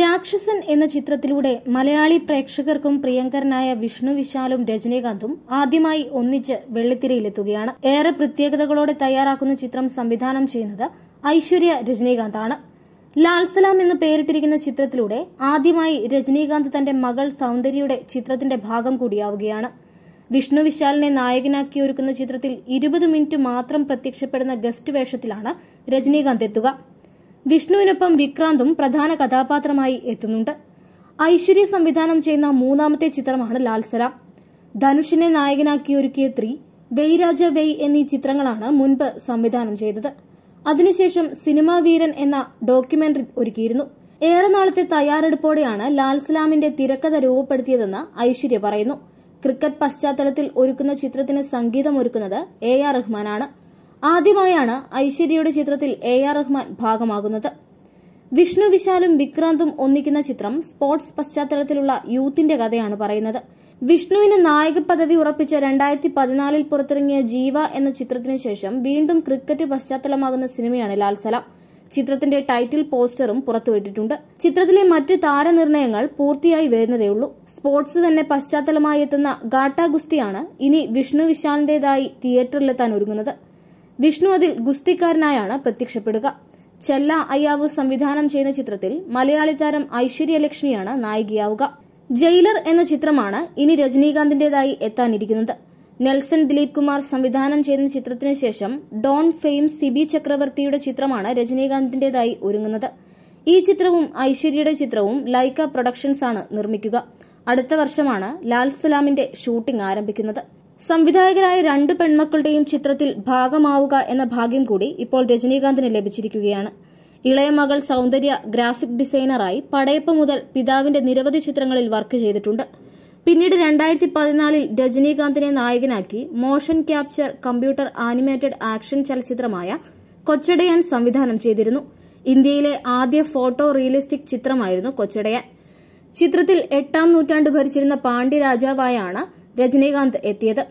രാക്ഷസൻ എന്ന ചിത്രത്തിലൂടെ മലയാളി പ്രേക്ഷകർക്കും പ്രിയങ്കരനായ വിഷ്ണു വിശാലും രജനീകാന്തും ആദ്യമായി ഒന്നിച്ച് വെള്ളിത്തിരയിലെത്തുകയാണ് ഏറെ പ്രത്യേകതകളോടെ തയ്യാറാക്കുന്ന ചിത്രം സംവിധാനം ചെയ്യുന്നത് ഐശ്വര്യ രജനീകാന്താണ് ലാൽ സലാം എന്ന് പേരിട്ടിരിക്കുന്ന ചിത്രത്തിലൂടെ ആദ്യമായി രജനീകാന്ത് തന്റെ മകൾ സൗന്ദര്യയുടെ ചിത്രത്തിന്റെ ഭാഗം കൂടിയാവുകയാണ് വിഷ്ണു വിശാലിനെ നായകനാക്കി ഒരുക്കുന്ന ചിത്രത്തിൽ ഇരുപത് മിനിറ്റ് മാത്രം പ്രത്യക്ഷപ്പെടുന്ന ഗസ്റ്റ് വേഷത്തിലാണ് രജനീകാന്ത് എത്തുക വിഷ്ണുവിനൊപ്പം വിക്രാന്തും പ്രധാന കഥാപാത്രമായി എത്തുന്നുണ്ട് ഐശ്വര്യ സംവിധാനം ചെയ്യുന്ന മൂന്നാമത്തെ ചിത്രമാണ് ലാൽസലാം ധനുഷിനെ നായകനാക്കി ഒരുക്കിയ ത്രീ വെയ്രാജ വെയ് എന്നീ ചിത്രങ്ങളാണ് മുൻപ് സംവിധാനം ചെയ്തത് അതിനുശേഷം സിനിമാ വീരൻ എന്ന ഡോക്യുമെന്ററി ഒരുക്കിയിരുന്നു ഏറെ നാളത്തെ തയ്യാറെടുപ്പോടെയാണ് ലാൽസലാമിന്റെ തിരക്കഥ രൂപപ്പെടുത്തിയതെന്ന് ഐശ്വര്യ പറയുന്നു ക്രിക്കറ്റ് പശ്ചാത്തലത്തിൽ ഒരുക്കുന്ന ചിത്രത്തിന് സംഗീതമൊരുക്കുന്നത് എ ആർ റഹ്മാനാണ് ആദ്യമായാണ് ഐശ്വര്യയുടെ ചിത്രത്തിൽ എ ആർ റഹ്മാൻ ഭാഗമാകുന്നത് വിഷ്ണു വിശാലും വിക്രാന്തും ഒന്നിക്കുന്ന ചിത്രം സ്പോർട്സ് പശ്ചാത്തലത്തിലുള്ള യൂത്തിന്റെ കഥയാണ് പറയുന്നത് വിഷ്ണുവിന് നായക പദവി ഉറപ്പിച്ച രണ്ടായിരത്തി പതിനാലിൽ പുറത്തിറങ്ങിയ ജീവ എന്ന ചിത്രത്തിനു ശേഷം വീണ്ടും ക്രിക്കറ്റ് പശ്ചാത്തലമാകുന്ന സിനിമയാണ് ലാൽസല ചിത്രത്തിന്റെ ടൈറ്റിൽ പോസ്റ്ററും പുറത്തുവിട്ടിട്ടുണ്ട് ചിത്രത്തിലെ മറ്റ് താരനിർണയങ്ങൾ പൂർത്തിയായി വരുന്നതേയുള്ളൂ സ്പോർട്സ് തന്നെ പശ്ചാത്തലമായി എത്തുന്ന ഗാട്ടാ ഗുസ്തിയാണ് ഇനി വിഷ്ണു വിശാലിന്റേതായി തിയേറ്ററിലെത്താൻ ഒരുങ്ങുന്നത് വിഷ്ണു അതിൽ ഗുസ്തിക്കാരനായാണ് പ്രത്യക്ഷപ്പെടുക ചെല്ല അയ്യാവ് സംവിധാനം ചെയ്യുന്ന ചിത്രത്തിൽ മലയാളി താരം ഐശ്വര്യ നായികയാവുക ജയിലർ എന്ന ചിത്രമാണ് ഇനി രജനീകാന്തിന്റേതായി എത്താനിരിക്കുന്നത് നെൽസൺ ദിലീപ് കുമാർ സംവിധാനം ചെയ്യുന്ന ചിത്രത്തിന് ശേഷം ഡോൺ ഫെയിം സിബി ചക്രവർത്തിയുടെ ചിത്രമാണ് രജനീകാന്തിന്റേതായി ഒരുങ്ങുന്നത് ഈ ചിത്രവും ഐശ്വര്യയുടെ ചിത്രവും ലൈക്ക പ്രൊഡക്ഷൻസ് ആണ് നിർമ്മിക്കുക അടുത്ത വർഷമാണ് ലാൽ സലാമിന്റെ ഷൂട്ടിംഗ് ആരംഭിക്കുന്നത് സംവിധായകരായ രണ്ട് പെൺമക്കളുടെയും ചിത്രത്തിൽ ഭാഗമാവുക എന്ന ഭാഗ്യം കൂടി ഇപ്പോൾ രജനീകാന്തിന് ലഭിച്ചിരിക്കുകയാണ് ഇളയ മകൾ സൗന്ദര്യ ഗ്രാഫിക് ഡിസൈനറായി പടയപ്പ് മുതൽ പിതാവിന്റെ നിരവധി ചിത്രങ്ങളിൽ വർക്ക് ചെയ്തിട്ടുണ്ട് പിന്നീട് രണ്ടായിരത്തി പതിനാലിൽ രജനീകാന്തിനെ നായകനാക്കി motion capture computer animated action ചലച്ചിത്രമായ കൊച്ചടയാൻ സംവിധാനം ചെയ്തിരുന്നു ഇന്ത്യയിലെ ആദ്യ ഫോട്ടോ റിയലിസ്റ്റിക് ചിത്രമായിരുന്നു കൊച്ചടയാൻ ചിത്രത്തിൽ എട്ടാം നൂറ്റാണ്ട് ഭരിച്ചിരുന്ന പാണ്ഡ്യരാജാവായാണ് രാജാവായാണ് രജനീകാന്ത് എത്തിയത്